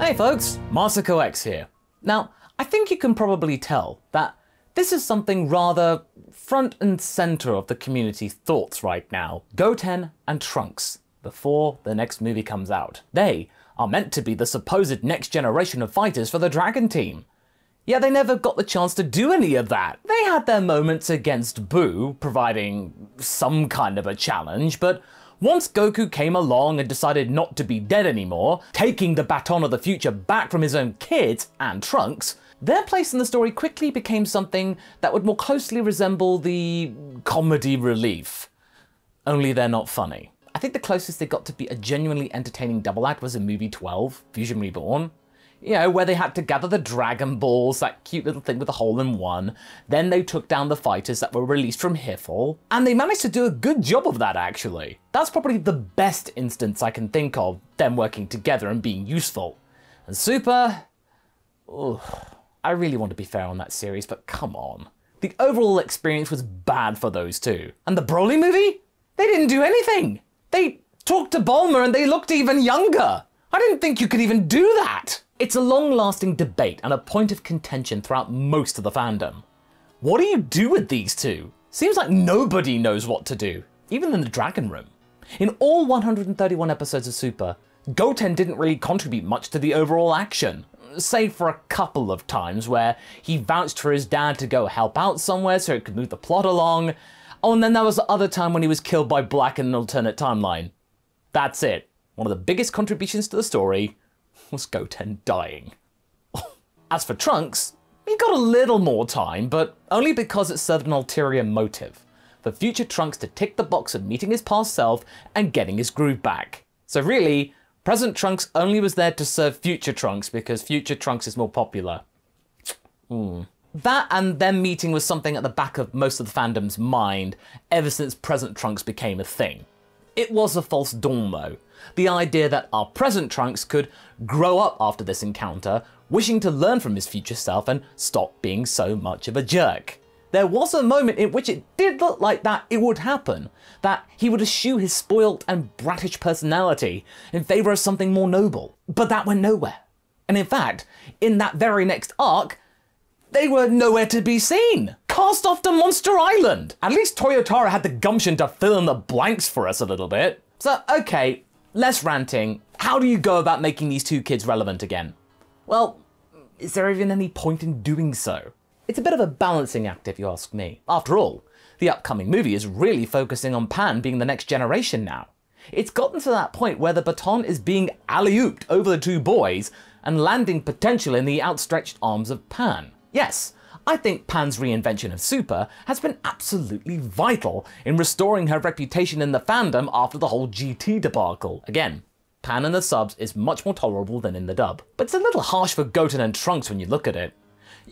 Hey folks, Masako X here. Now, I think you can probably tell that this is something rather front and centre of the community thoughts right now. Goten and Trunks, before the next movie comes out. They are meant to be the supposed next generation of fighters for the Dragon Team. Yet they never got the chance to do any of that. They had their moments against Boo, providing some kind of a challenge, but once Goku came along and decided not to be dead anymore, taking the baton of the future back from his own kids and Trunks, their place in the story quickly became something that would more closely resemble the comedy relief. Only they're not funny. I think the closest they got to be a genuinely entertaining double act was in movie 12, Fusion Reborn you know, where they had to gather the Dragon Balls, that cute little thing with a hole in one. Then they took down the fighters that were released from Hiffle, and they managed to do a good job of that actually. That's probably the best instance I can think of them working together and being useful. And Super, ugh, I really want to be fair on that series, but come on. The overall experience was bad for those two. And the Broly movie? They didn't do anything. They talked to Bulma and they looked even younger. I didn't think you could even do that. It's a long-lasting debate and a point of contention throughout most of the fandom. What do you do with these two? Seems like nobody knows what to do, even in the Dragon Room. In all 131 episodes of Super, Goten didn't really contribute much to the overall action, save for a couple of times where he vouched for his dad to go help out somewhere so it could move the plot along. Oh, and then there was the other time when he was killed by Black in an alternate timeline. That's it. One of the biggest contributions to the story, was Goten dying. As for Trunks, he got a little more time, but only because it served an ulterior motive for future Trunks to tick the box of meeting his past self and getting his groove back. So really, present Trunks only was there to serve future Trunks because future Trunks is more popular. Hmm. That and them meeting was something at the back of most of the fandom's mind ever since present Trunks became a thing. It was a false dawn though, the idea that our present Trunks could grow up after this encounter, wishing to learn from his future self and stop being so much of a jerk. There was a moment in which it did look like that it would happen, that he would eschew his spoilt and brattish personality in favour of something more noble. But that went nowhere. And in fact, in that very next arc, they were nowhere to be seen. Cast off to Monster Island! At least Toyotara had the gumption to fill in the blanks for us a little bit. So, okay, less ranting, how do you go about making these two kids relevant again? Well, is there even any point in doing so? It's a bit of a balancing act if you ask me. After all, the upcoming movie is really focusing on Pan being the next generation now. It's gotten to that point where the baton is being alley-ooped over the two boys and landing potential in the outstretched arms of Pan. Yes, I think Pan's reinvention of Super has been absolutely vital in restoring her reputation in the fandom after the whole GT debacle. Again, Pan in the subs is much more tolerable than in the dub. But it's a little harsh for Goten and Trunks when you look at it.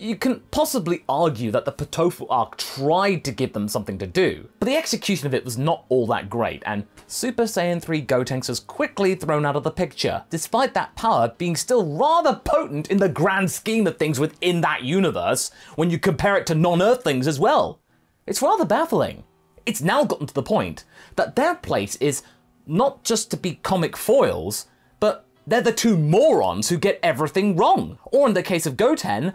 You can possibly argue that the Potofu arc tried to give them something to do, but the execution of it was not all that great, and Super Saiyan 3 Gotenks was quickly thrown out of the picture, despite that power being still rather potent in the grand scheme of things within that universe, when you compare it to non-Earthlings as well. It's rather baffling. It's now gotten to the point that their place is not just to be comic foils, but they're the two morons who get everything wrong. Or in the case of Goten,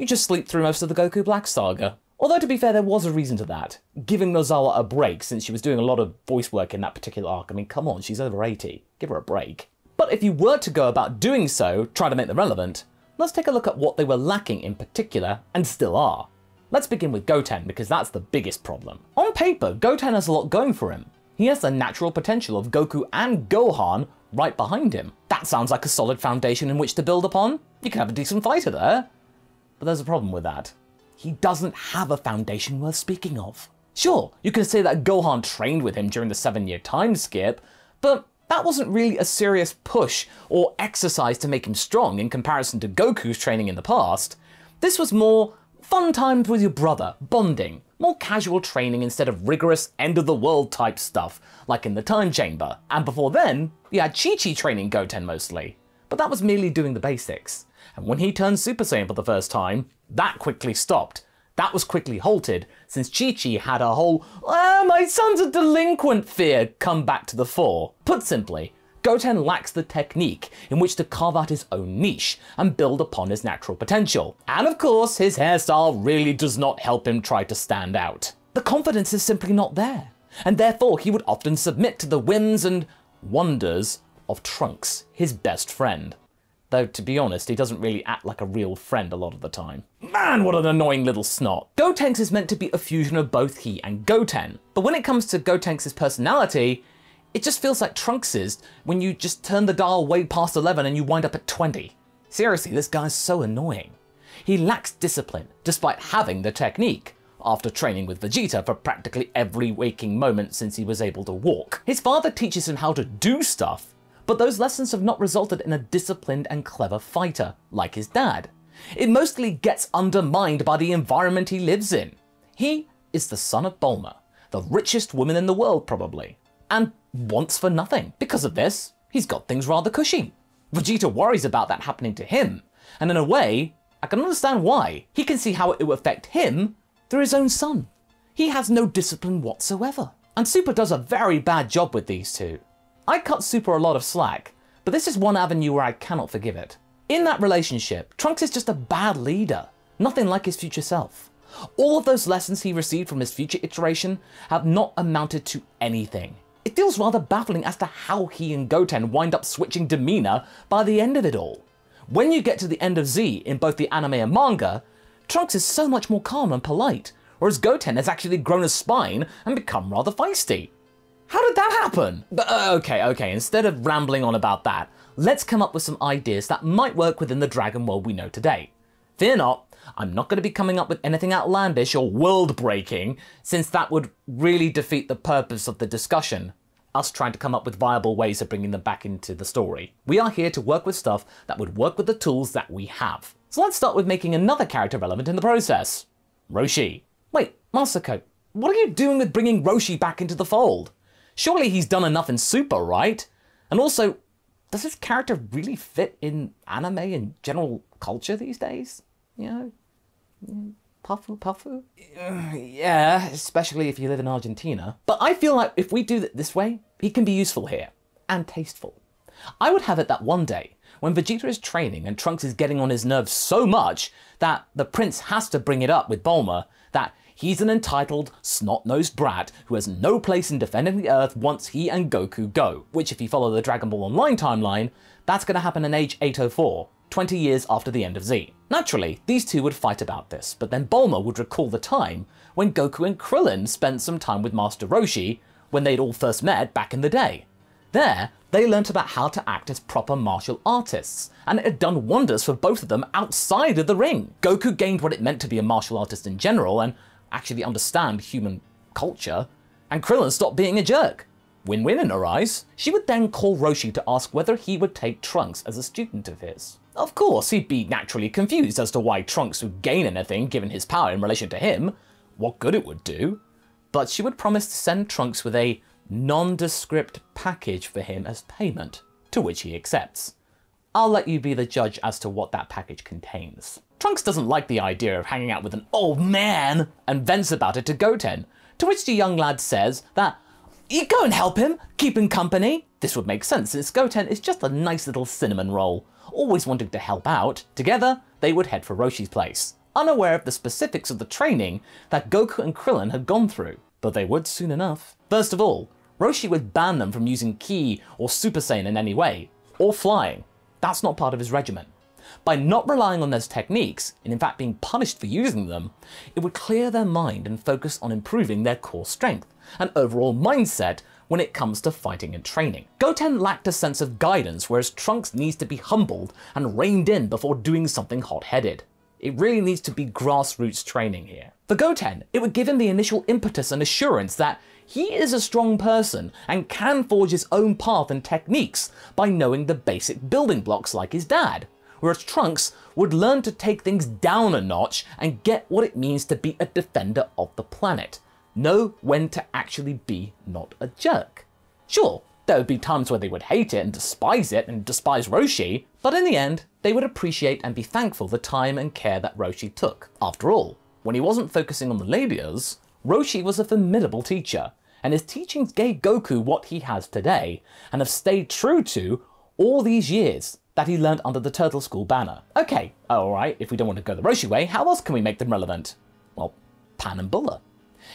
you just sleep through most of the Goku Black saga. Although, to be fair, there was a reason to that. Giving Nozawa a break, since she was doing a lot of voice work in that particular arc. I mean, come on, she's over 80. Give her a break. But if you were to go about doing so, try to make them relevant, let's take a look at what they were lacking in particular, and still are. Let's begin with Goten, because that's the biggest problem. On paper, Goten has a lot going for him. He has the natural potential of Goku and Gohan right behind him. That sounds like a solid foundation in which to build upon. You can have a decent fighter there. But there's a problem with that. He doesn't have a foundation worth speaking of. Sure, you can say that Gohan trained with him during the seven year time skip, but that wasn't really a serious push or exercise to make him strong in comparison to Goku's training in the past. This was more fun times with your brother, bonding, more casual training instead of rigorous end of the world type stuff, like in the Time Chamber. And before then, you had Chi Chi training Goten mostly. But that was merely doing the basics. And when he turned Super Saiyan for the first time, that quickly stopped. That was quickly halted, since Chi Chi had a whole, ah, my son's a delinquent fear come back to the fore. Put simply, Goten lacks the technique in which to carve out his own niche and build upon his natural potential. And of course, his hairstyle really does not help him try to stand out. The confidence is simply not there, and therefore he would often submit to the whims and wonders of Trunks, his best friend. Though, to be honest, he doesn't really act like a real friend a lot of the time. Man, what an annoying little snot. Gotenks is meant to be a fusion of both he and Goten. But when it comes to Gotenks' personality, it just feels like Trunks's when you just turn the dial way past 11 and you wind up at 20. Seriously, this guy's so annoying. He lacks discipline, despite having the technique after training with Vegeta for practically every waking moment since he was able to walk. His father teaches him how to do stuff, but those lessons have not resulted in a disciplined and clever fighter, like his dad. It mostly gets undermined by the environment he lives in. He is the son of Bulma, the richest woman in the world probably, and wants for nothing. Because of this, he's got things rather cushy. Vegeta worries about that happening to him, and in a way, I can understand why. He can see how it will affect him through his own son. He has no discipline whatsoever. And Super does a very bad job with these two. I cut Super a lot of slack, but this is one avenue where I cannot forgive it. In that relationship, Trunks is just a bad leader, nothing like his future self. All of those lessons he received from his future iteration have not amounted to anything. It feels rather baffling as to how he and Goten wind up switching demeanor by the end of it all. When you get to the end of Z in both the anime and manga, Trunks is so much more calm and polite, whereas Goten has actually grown a spine and become rather feisty. How did that happen? But uh, okay, okay, instead of rambling on about that, let's come up with some ideas that might work within the dragon world we know today. Fear not, I'm not going to be coming up with anything outlandish or world breaking, since that would really defeat the purpose of the discussion us trying to come up with viable ways of bringing them back into the story. We are here to work with stuff that would work with the tools that we have. So let's start with making another character relevant in the process. Roshi. Wait, Masako, what are you doing with bringing Roshi back into the fold? Surely he's done enough in Super, right? And also, does his character really fit in anime and general culture these days? You know? Puffu Puffu? Uh, yeah, especially if you live in Argentina. But I feel like if we do it this way, he can be useful here. And tasteful. I would have it that one day, when Vegeta is training and Trunks is getting on his nerves so much that the prince has to bring it up with Bulma, that He's an entitled, snot-nosed brat who has no place in defending the Earth once he and Goku go, which if you follow the Dragon Ball Online timeline, that's going to happen in age 804, 20 years after the end of Z. Naturally, these two would fight about this, but then Bulma would recall the time when Goku and Krillin spent some time with Master Roshi when they'd all first met back in the day. There, they learnt about how to act as proper martial artists, and it had done wonders for both of them outside of the ring. Goku gained what it meant to be a martial artist in general, and actually understand human culture, and Krillin stopped being a jerk. Win-win in her eyes. She would then call Roshi to ask whether he would take Trunks as a student of his. Of course, he'd be naturally confused as to why Trunks would gain anything given his power in relation to him, what good it would do, but she would promise to send Trunks with a nondescript package for him as payment, to which he accepts. I'll let you be the judge as to what that package contains. Trunks doesn't like the idea of hanging out with an old man and vents about it to Goten, to which the young lad says that you go and help him, keep him company. This would make sense since Goten is just a nice little cinnamon roll, always wanting to help out. Together, they would head for Roshi's place, unaware of the specifics of the training that Goku and Krillin had gone through, but they would soon enough. First of all, Roshi would ban them from using Ki or Super Saiyan in any way, or flying. That's not part of his regimen. By not relying on those techniques, and in fact being punished for using them, it would clear their mind and focus on improving their core strength and overall mindset when it comes to fighting and training. Goten lacked a sense of guidance, whereas Trunks needs to be humbled and reined in before doing something hot-headed. It really needs to be grassroots training here. For Goten, it would give him the initial impetus and assurance that he is a strong person and can forge his own path and techniques by knowing the basic building blocks like his dad whereas Trunks would learn to take things down a notch and get what it means to be a defender of the planet. Know when to actually be not a jerk. Sure, there would be times where they would hate it and despise it and despise Roshi, but in the end, they would appreciate and be thankful the time and care that Roshi took. After all, when he wasn't focusing on the labias, Roshi was a formidable teacher, and his teachings gave Goku what he has today, and have stayed true to all these years that he learned under the Turtle School banner. Okay, alright, if we don't want to go the Roshi way, how else can we make them relevant? Well, Pan and Bulla.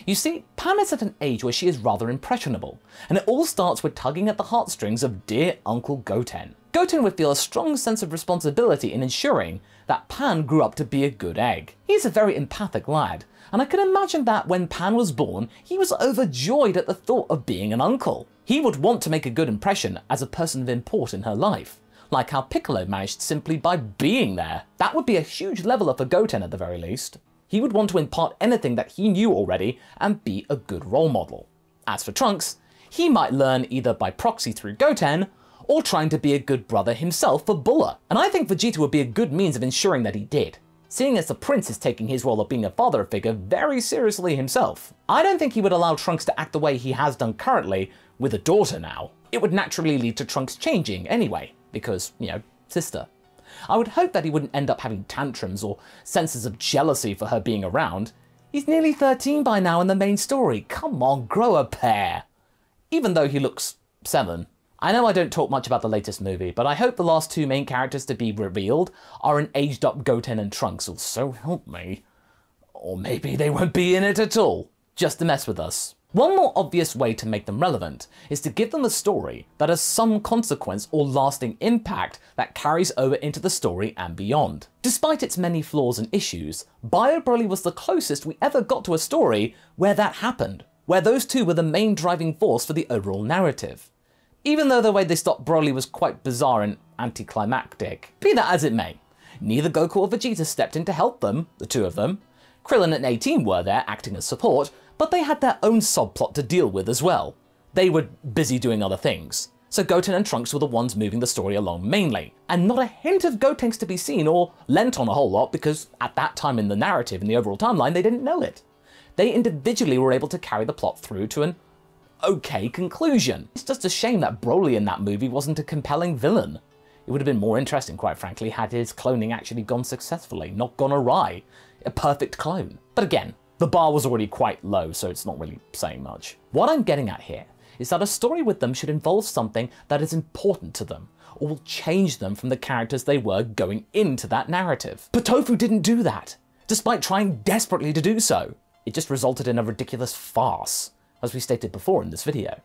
You see, Pan is at an age where she is rather impressionable, and it all starts with tugging at the heartstrings of dear Uncle Goten. Goten would feel a strong sense of responsibility in ensuring that Pan grew up to be a good egg. He's a very empathic lad, and I can imagine that when Pan was born, he was overjoyed at the thought of being an uncle. He would want to make a good impression as a person of import in her life, like how Piccolo managed simply by being there. That would be a huge level up for Goten at the very least. He would want to impart anything that he knew already and be a good role model. As for Trunks, he might learn either by proxy through Goten or trying to be a good brother himself for Bulla, and I think Vegeta would be a good means of ensuring that he did seeing as the prince is taking his role of being a father figure very seriously himself. I don't think he would allow Trunks to act the way he has done currently with a daughter now. It would naturally lead to Trunks changing anyway, because, you know, sister. I would hope that he wouldn't end up having tantrums or senses of jealousy for her being around. He's nearly 13 by now in the main story, come on, grow a pair. Even though he looks 7. I know I don't talk much about the latest movie, but I hope the last two main characters to be revealed are an aged up Goten and Trunks, or so help me. Or maybe they won't be in it at all, just to mess with us. One more obvious way to make them relevant is to give them a story that has some consequence or lasting impact that carries over into the story and beyond. Despite its many flaws and issues, Bio BioBroly was the closest we ever got to a story where that happened, where those two were the main driving force for the overall narrative even though the way they stopped Broly was quite bizarre and anticlimactic. Be that as it may, neither Goku or Vegeta stepped in to help them, the two of them. Krillin and 18 were there acting as support, but they had their own subplot to deal with as well. They were busy doing other things, so Goten and Trunks were the ones moving the story along mainly, and not a hint of Gotenks to be seen or lent on a whole lot because at that time in the narrative and the overall timeline they didn't know it. They individually were able to carry the plot through to an okay conclusion. It's just a shame that Broly in that movie wasn't a compelling villain. It would have been more interesting, quite frankly, had his cloning actually gone successfully, not gone awry. A perfect clone. But again, the bar was already quite low, so it's not really saying much. What I'm getting at here is that a story with them should involve something that is important to them, or will change them from the characters they were going into that narrative. But Tofu didn't do that, despite trying desperately to do so. It just resulted in a ridiculous farce as we stated before in this video.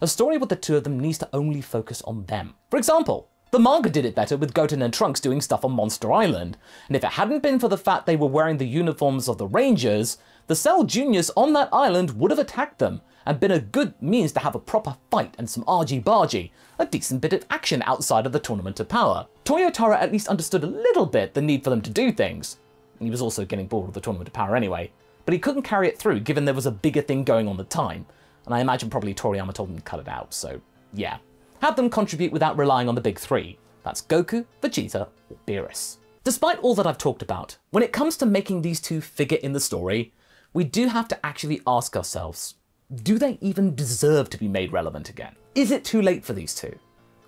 A story with the two of them needs to only focus on them. For example, the manga did it better with Goten and Trunks doing stuff on Monster Island, and if it hadn't been for the fact they were wearing the uniforms of the Rangers, the Cell Juniors on that island would have attacked them, and been a good means to have a proper fight and some argy-bargy, a decent bit of action outside of the Tournament of Power. Toyotara at least understood a little bit the need for them to do things. He was also getting bored with the Tournament of Power anyway but he couldn't carry it through given there was a bigger thing going on at the time. And I imagine probably Toriyama told him to cut it out, so yeah. Have them contribute without relying on the big three. That's Goku, Vegeta, or Beerus. Despite all that I've talked about, when it comes to making these two figure in the story, we do have to actually ask ourselves, do they even deserve to be made relevant again? Is it too late for these two?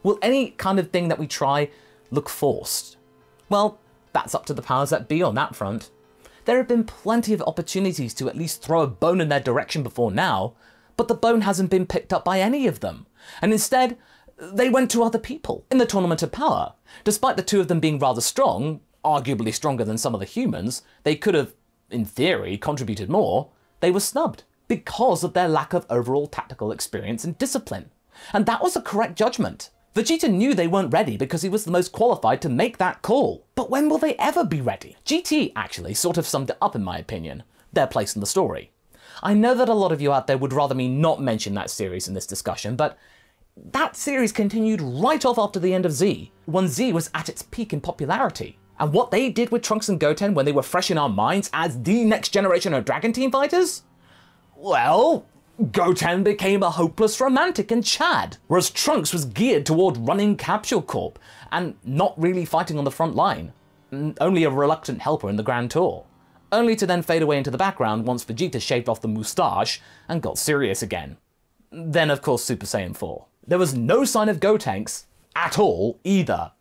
Will any kind of thing that we try look forced? Well, that's up to the powers that be on that front. There have been plenty of opportunities to at least throw a bone in their direction before now, but the bone hasn't been picked up by any of them, and instead, they went to other people in the Tournament of Power. Despite the two of them being rather strong, arguably stronger than some of the humans, they could have, in theory, contributed more, they were snubbed because of their lack of overall tactical experience and discipline. And that was a correct judgment. Vegeta knew they weren't ready because he was the most qualified to make that call. But when will they ever be ready? GT actually sort of summed it up in my opinion, their place in the story. I know that a lot of you out there would rather me not mention that series in this discussion, but that series continued right off after the end of Z, when Z was at its peak in popularity. And what they did with Trunks and Goten when they were fresh in our minds as the next generation of Dragon Team fighters? Well, Goten became a hopeless romantic in Chad, whereas Trunks was geared toward running Capsule Corp and not really fighting on the front line, only a reluctant helper in the Grand Tour, only to then fade away into the background once Vegeta shaved off the moustache and got serious again. Then of course Super Saiyan 4. There was no sign of Gotenks at all either.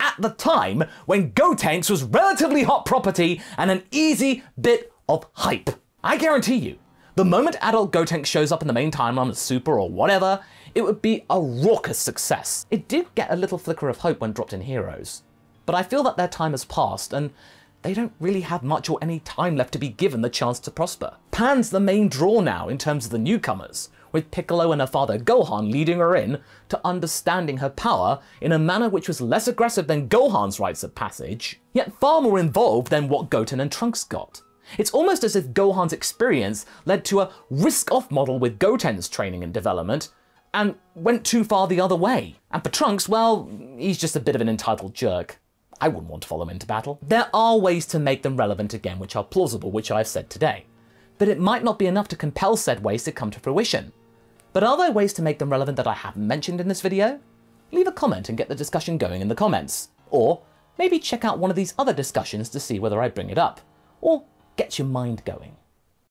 At the time when Gotenks was relatively hot property and an easy bit of hype. I guarantee you, the moment adult Gotenks shows up in the main timeline as Super or whatever, it would be a raucous success. It did get a little flicker of hope when dropped in Heroes, but I feel that their time has passed and they don't really have much or any time left to be given the chance to prosper. Pan's the main draw now in terms of the newcomers, with Piccolo and her father Gohan leading her in to understanding her power in a manner which was less aggressive than Gohan's rites of passage, yet far more involved than what Goten and Trunks got. It's almost as if Gohan's experience led to a risk-off model with Goten's training and development, and went too far the other way. And for Trunks, well, he's just a bit of an entitled jerk. I wouldn't want to follow him into battle. There are ways to make them relevant again which are plausible, which I've said today. But it might not be enough to compel said ways to come to fruition. But are there ways to make them relevant that I haven't mentioned in this video? Leave a comment and get the discussion going in the comments. Or maybe check out one of these other discussions to see whether I bring it up. Or gets your mind going.